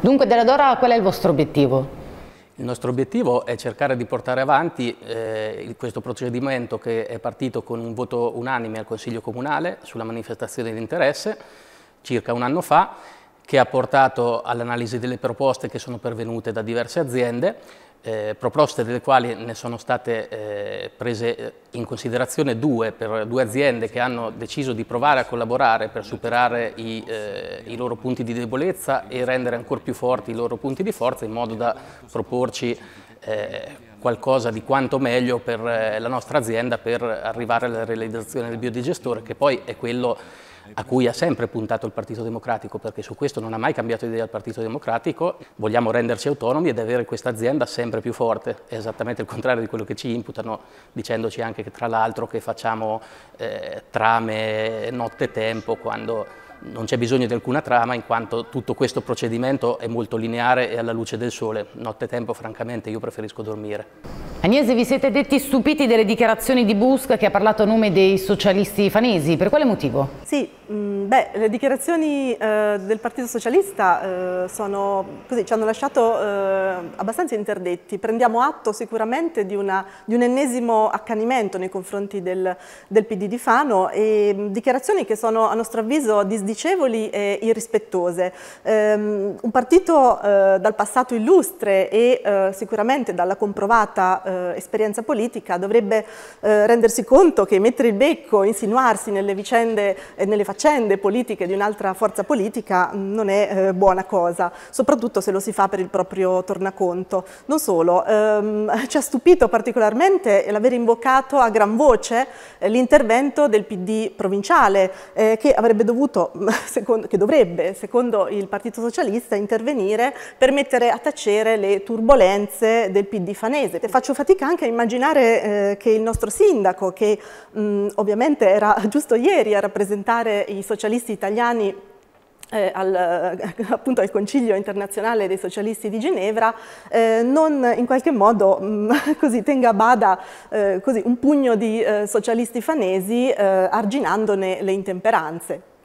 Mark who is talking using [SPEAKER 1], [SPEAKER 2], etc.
[SPEAKER 1] Dunque Della Dora qual è il vostro obiettivo?
[SPEAKER 2] Il nostro obiettivo è cercare di portare avanti eh, questo procedimento che è partito con un voto unanime al Consiglio Comunale sulla manifestazione di interesse circa un anno fa che ha portato all'analisi delle proposte che sono pervenute da diverse aziende eh, proposte delle quali ne sono state eh, prese in considerazione due per due aziende che hanno deciso di provare a collaborare per superare i, eh, i loro punti di debolezza e rendere ancora più forti i loro punti di forza in modo da proporci eh, qualcosa di quanto meglio per eh, la nostra azienda per arrivare alla realizzazione del biodigestore che poi è quello a cui ha sempre puntato il Partito Democratico, perché su questo non ha mai cambiato idea il Partito Democratico, vogliamo renderci autonomi ed avere questa azienda sempre più forte. È esattamente il contrario di quello che ci imputano, dicendoci anche che tra l'altro che facciamo eh, trame notte tempo quando non c'è bisogno di alcuna trama in quanto tutto questo procedimento è molto lineare e alla luce del sole. Nottetempo, francamente, io preferisco dormire.
[SPEAKER 1] Agnese, vi siete detti stupiti delle dichiarazioni di Busca che ha parlato a nome dei socialisti fanesi. Per quale motivo?
[SPEAKER 3] Sì, Mm, beh, le dichiarazioni eh, del Partito Socialista eh, sono, così, ci hanno lasciato eh, abbastanza interdetti. Prendiamo atto sicuramente di, una, di un ennesimo accanimento nei confronti del, del, PD di Fano e mm, dichiarazioni che sono a nostro avviso disdicevoli e irrispettose. Ehm, un partito eh, dal passato illustre e eh, sicuramente dalla comprovata eh, esperienza politica dovrebbe rendersi conto che mettere il becco, insinuarsi nelle vicende e nelle faccende faccende politiche di un'altra forza politica mm, non è eh, buona cosa, soprattutto se lo si fa per il proprio tornaconto. Non solo, ehm, ci ha stupito particolarmente l'aver invocato a gran voce eh, l'intervento del PD provinciale eh, che avrebbe dovuto, secondo, che dovrebbe, secondo il Partito Socialista, intervenire per mettere a tacere le turbulenze del PD fanese. Faccio fatica anche a immaginare eh, che il nostro sindaco, che mh, mm, ovviamente era giusto ieri a rappresentare i socialisti italiani eh, al, eh, appunto al Concilio internazionale dei socialisti di Ginevra, eh, non in qualche modo mh, mm, così, tenga a bada eh, così, un pugno di eh, socialisti fanesi eh, arginandone le intemperanze.